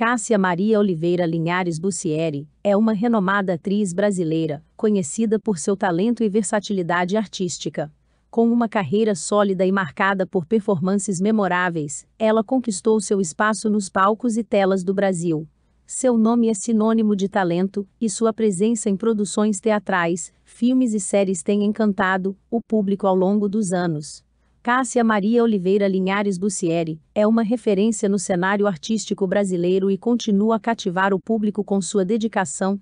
Cássia Maria Oliveira Linhares Bussieri, é uma renomada atriz brasileira, conhecida por seu talento e versatilidade artística. Com uma carreira sólida e marcada por performances memoráveis, ela conquistou seu espaço nos palcos e telas do Brasil. Seu nome é sinônimo de talento, e sua presença em produções teatrais, filmes e séries tem encantado o público ao longo dos anos. Cássia Maria Oliveira Linhares Bussieri, é uma referência no cenário artístico brasileiro e continua a cativar o público com sua dedicação,